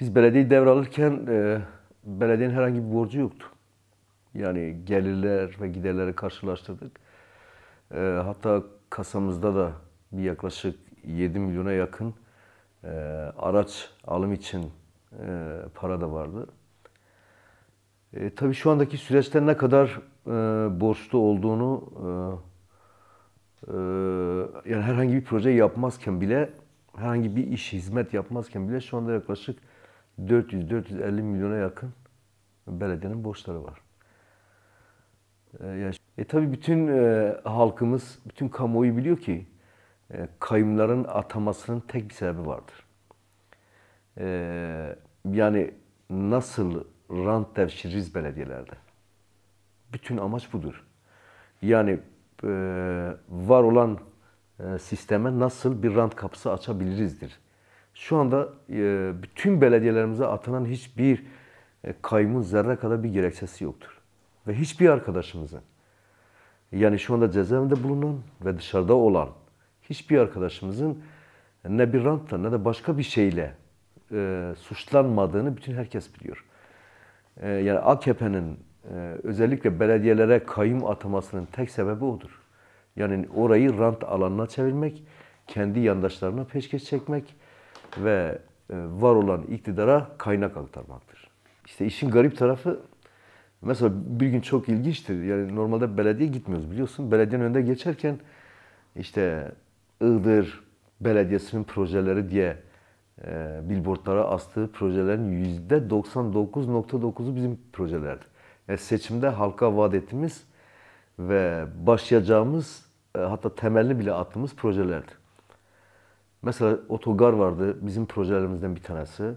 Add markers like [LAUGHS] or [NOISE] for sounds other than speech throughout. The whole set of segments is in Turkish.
Biz belediyeyi devralırken e, belediyenin herhangi bir borcu yoktu. Yani gelirler ve giderleri karşılaştırdık. E, hatta kasamızda da bir yaklaşık 7 milyona yakın e, araç alım için e, para da vardı. E, tabii şu andaki süreçte ne kadar e, borçlu olduğunu e, e, yani herhangi bir proje yapmazken bile herhangi bir iş, hizmet yapmazken bile şu anda yaklaşık 400-450 milyona yakın belediyenin borçları var. E, e tabi bütün e, halkımız, bütün kamuoyu biliyor ki e, kayımların atamasının tek bir sebebi vardır. E, yani nasıl rant devşiririz belediyelerde? Bütün amaç budur. Yani e, var olan e, sisteme nasıl bir rant kapısı açabilirizdir. Şu anda e, bütün belediyelerimize atanan hiçbir e, kayyumun zerre kadar bir gerekçesi yoktur. Ve hiçbir arkadaşımızın, yani şu anda cezaevinde bulunan ve dışarıda olan hiçbir arkadaşımızın ne bir rantla ne de başka bir şeyle e, suçlanmadığını bütün herkes biliyor. E, yani AKP'nin e, özellikle belediyelere kayım atamasının tek sebebi odur. Yani orayı rant alanına çevirmek, kendi yandaşlarına peşkeş çekmek, ve e, var olan iktidara kaynak aktarmaktır. İşte işin garip tarafı mesela bir gün çok ilginçtir. Yani normalde belediye gitmiyoruz biliyorsun. Belediyenin önünde geçerken işte Iğdır Belediyesi'nin projeleri diye e, billboardlara astığı projelerin %99.9'u bizim projelerdi. Yani e, seçimde halka vaat ettiğimiz ve başlayacağımız e, hatta temelini bile attığımız projelerdi. Mesela otogar vardı. Bizim projelerimizden bir tanesi.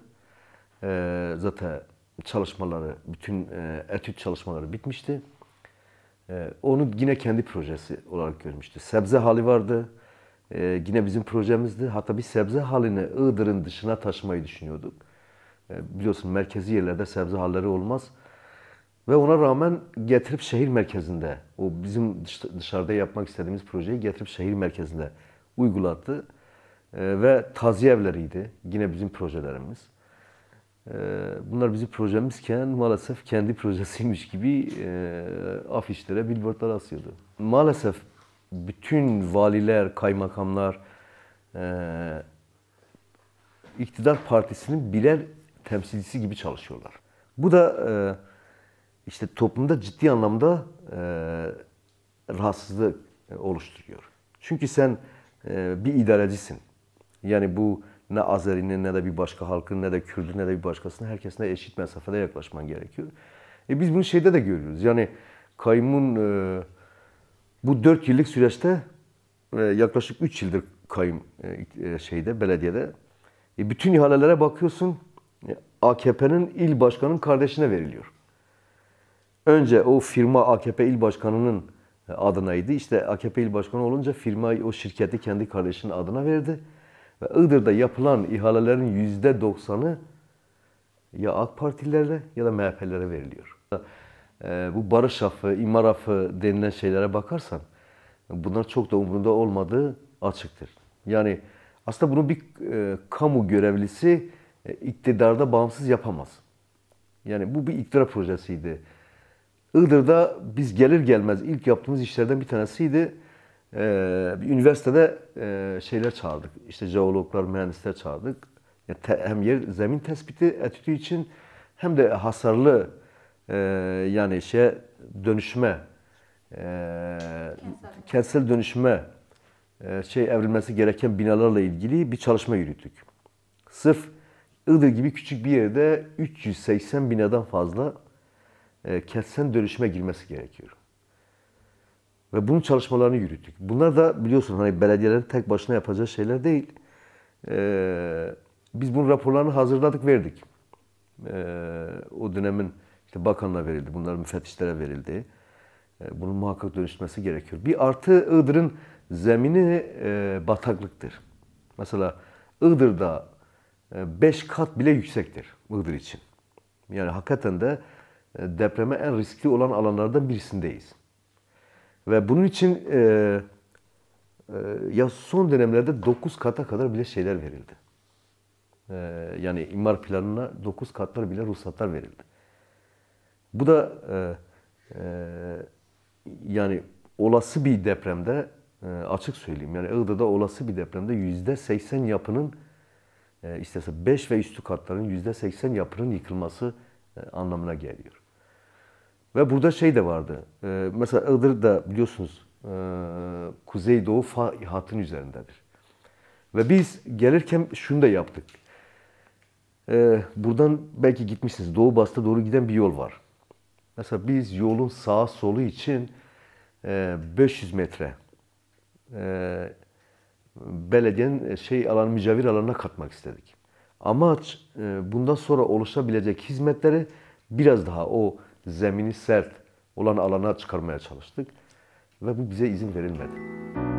Ee, zaten çalışmaları, bütün e, etüt çalışmaları bitmişti. Ee, onu yine kendi projesi olarak görmüştü. Sebze hali vardı. Ee, yine bizim projemizdi. Hatta bir sebze halini Iğdır'ın dışına taşımayı düşünüyorduk. Ee, biliyorsun merkezi yerlerde sebze halleri olmaz. Ve ona rağmen getirip şehir merkezinde, o bizim dışarıda yapmak istediğimiz projeyi getirip şehir merkezinde uygulattı. Ee, ve taziye evleriydi. Yine bizim projelerimiz. Ee, bunlar bizim projemizken maalesef kendi [LAUGHS] projesiymiş gibi e, afişlere, billboardlara asıyordu. Maalesef bütün valiler, kaymakamlar, e, iktidar partisinin birer temsilcisi gibi çalışıyorlar. Bu da e, işte toplumda ciddi anlamda rahatsızlık oluşturuyor. Çünkü sen bir idarecisin. Yani bu ne Azeri'nin ne de bir başka halkın ne de Kürt'ün ne de bir başkasının herkesine eşit mesafede yaklaşman gerekiyor. E biz bunu şeyde de görüyoruz. Yani kayımın e, bu 4 yıllık süreçte e, yaklaşık 3 yıldır kayım e, e, şeyde belediyede. E, bütün ihalelere bakıyorsun e, AKP'nin il başkanının kardeşine veriliyor. Önce o firma AKP il başkanının e, adınaydı. İşte AKP il başkanı olunca firma o şirketi kendi kardeşinin adına verdi. Ve Iğdır'da yapılan ihalelerin yüzde doksanı ya AK Partililere ya da MHP'lere veriliyor. Ee, bu barış hafı, imar hafı denilen şeylere bakarsan bunlar çok da umurunda olmadığı açıktır. Yani aslında bunu bir e, kamu görevlisi e, iktidarda bağımsız yapamaz. Yani bu bir iktidar projesiydi. Iğdır'da biz gelir gelmez ilk yaptığımız işlerden bir tanesiydi e, bir üniversitede e, şeyler çağırdık. İşte jeologlar, mühendisler çağırdık. Yani te, hem yer zemin tespiti etüdü için hem de hasarlı e, yani şey dönüşme e, kentsel dönüşme e, şey evrilmesi gereken binalarla ilgili bir çalışma yürüttük. Sırf Iğdır gibi küçük bir yerde 380 binadan fazla e, kentsel dönüşüme girmesi gerekiyor. Ve bunun çalışmalarını yürüttük. Bunlar da biliyorsun hani belediyelerin tek başına yapacağı şeyler değil. Ee, biz bunun raporlarını hazırladık, verdik. Ee, o dönemin işte bakanla verildi, bunlar müfettişlere verildi. Ee, bunun muhakkak dönüşmesi gerekiyor. Bir artı Iğdır'ın zemini e, bataklıktır. Mesela Iğdır'da 5 e, kat bile yüksektir Iğdır için. Yani hakikaten de e, depreme en riskli olan alanlardan birisindeyiz. Ve bunun için e, e, ya son dönemlerde 9 kata kadar bile şeyler verildi. E, yani imar planına 9 katlar bile ruhsatlar verildi. Bu da e, e, yani olası bir depremde e, açık söyleyeyim yani Iğdır'da olası bir depremde yüzde 80 yapının e, istese 5 ve üstü katların yüzde 80 yapının yıkılması e, anlamına geliyor. Ve burada şey de vardı. E, mesela Iğdır da biliyorsunuz e, Kuzeydoğu Fah üzerindedir. Ve biz gelirken şunu da yaptık. E, buradan belki gitmişsiniz. Doğu Bas'ta doğru giden bir yol var. Mesela biz yolun sağ solu için 500 e, metre e, belediyenin şey alan mücavir alanına katmak istedik. Amaç e, bundan sonra oluşabilecek hizmetleri biraz daha o zemini sert olan alana çıkarmaya çalıştık ve bu bize izin verilmedi.